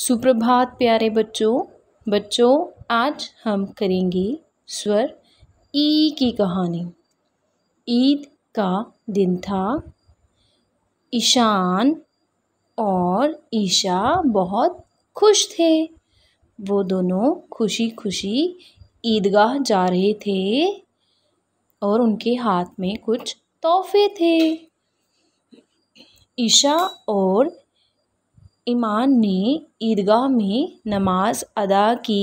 सुप्रभात प्यारे बच्चों बच्चों आज हम करेंगे स्वर ई की कहानी ईद का दिन था ईशान और ईशा बहुत खुश थे वो दोनों खुशी खुशी ईदगाह जा रहे थे और उनके हाथ में कुछ तोहफे थे ईशा और ईमान ने ईदगाह में नमाज़ अदा की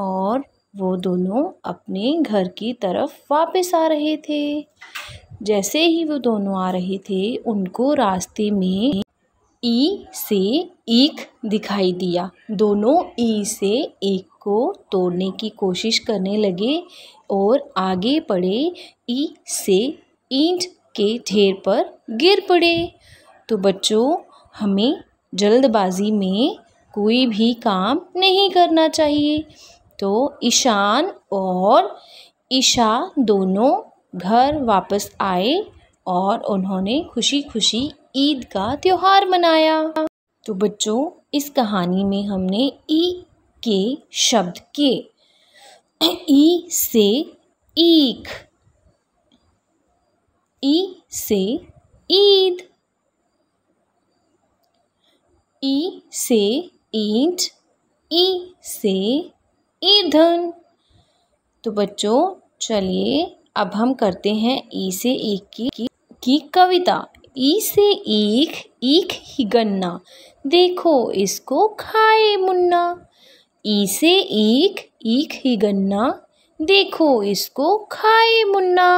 और वो दोनों अपने घर की तरफ वापस आ रहे थे जैसे ही वो दोनों आ रहे थे उनको रास्ते में ई से ईख दिखाई दिया दोनों ई से एक को तोड़ने की कोशिश करने लगे और आगे पड़े ई से ईंट के ढेर पर गिर पड़े तो बच्चों हमें जल्दबाजी में कोई भी काम नहीं करना चाहिए तो ईशान और ईशा दोनों घर वापस आए और उन्होंने खुशी खुशी ईद का त्यौहार मनाया तो बच्चों इस कहानी में हमने ई के शब्द के ई से ईख ई से ईद ई से ईंट ई से ईंधन तो बच्चों चलिए अब हम करते हैं ई से ईख की, की, की कविता ई से ईख ईख ही गन्ना देखो इसको खाए मुन्ना ई से ईख ईख ही गन्ना देखो इसको खाए मुन्ना